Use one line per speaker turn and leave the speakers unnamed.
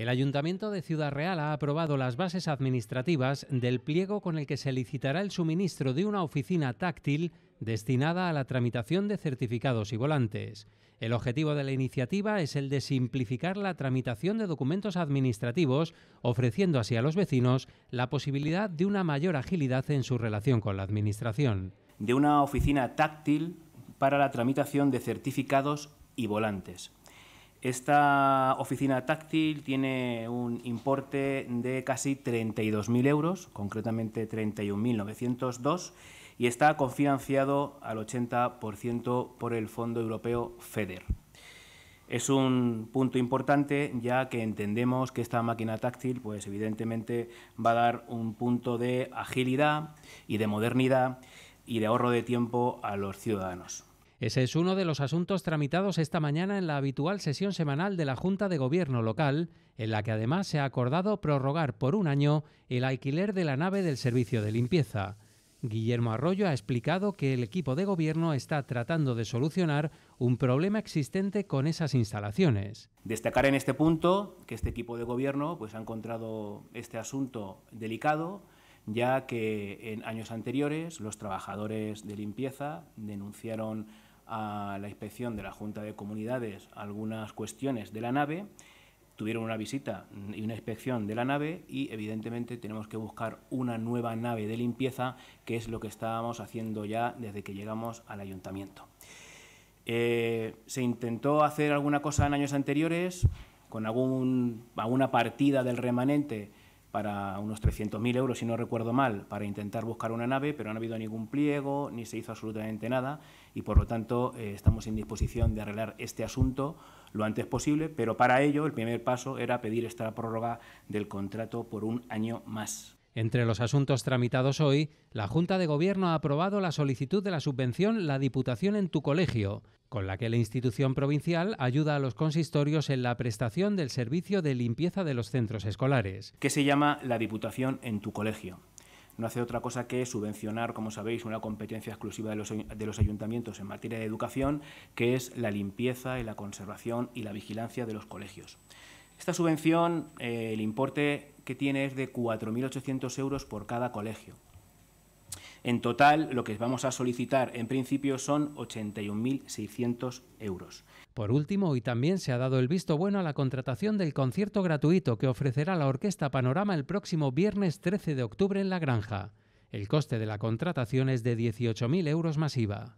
El Ayuntamiento de Ciudad Real ha aprobado las bases administrativas del pliego con el que se licitará el suministro de una oficina táctil destinada a la tramitación de certificados y volantes. El objetivo de la iniciativa es el de simplificar la tramitación de documentos administrativos, ofreciendo así a los vecinos la posibilidad de una mayor agilidad en su relación con la Administración.
De una oficina táctil para la tramitación de certificados y volantes esta oficina táctil tiene un importe de casi 32.000 euros, concretamente 31.902, y está cofinanciado al 80% por el Fondo Europeo FEDER. Es un punto importante ya que entendemos que esta máquina táctil pues evidentemente va a dar un punto de agilidad y de modernidad y de ahorro de tiempo a los ciudadanos.
Ese es uno de los asuntos tramitados esta mañana en la habitual sesión semanal de la Junta de Gobierno local, en la que además se ha acordado prorrogar por un año el alquiler de la nave del servicio de limpieza. Guillermo Arroyo ha explicado que el equipo de gobierno está tratando de solucionar un problema existente con esas instalaciones.
Destacar en este punto que este equipo de gobierno pues, ha encontrado este asunto delicado, ya que en años anteriores los trabajadores de limpieza denunciaron a la inspección de la Junta de Comunidades algunas cuestiones de la nave, tuvieron una visita y una inspección de la nave y evidentemente tenemos que buscar una nueva nave de limpieza, que es lo que estábamos haciendo ya desde que llegamos al ayuntamiento. Eh, se intentó hacer alguna cosa en años anteriores, con alguna partida del remanente para unos 300.000 euros, si no recuerdo mal, para intentar buscar una nave, pero no ha habido ningún pliego, ni se hizo absolutamente nada, y por lo tanto eh, estamos en disposición de arreglar este asunto lo antes posible, pero para ello el primer paso era pedir esta prórroga del contrato por un año más.
Entre los asuntos tramitados hoy, la Junta de Gobierno ha aprobado la solicitud de la subvención La Diputación en tu Colegio, con la que la institución provincial ayuda a los consistorios en la prestación del servicio de limpieza de los centros escolares.
¿Qué se llama La Diputación en tu Colegio. No hace otra cosa que subvencionar, como sabéis, una competencia exclusiva de los, de los ayuntamientos en materia de educación, que es la limpieza y la conservación y la vigilancia de los colegios. Esta subvención, eh, el importe que tiene es de 4.800 euros por cada colegio. En total, lo que vamos a solicitar en principio son 81.600 euros.
Por último, y también se ha dado el visto bueno a la contratación del concierto gratuito que ofrecerá la Orquesta Panorama el próximo viernes 13 de octubre en La Granja. El coste de la contratación es de 18.000 euros masiva.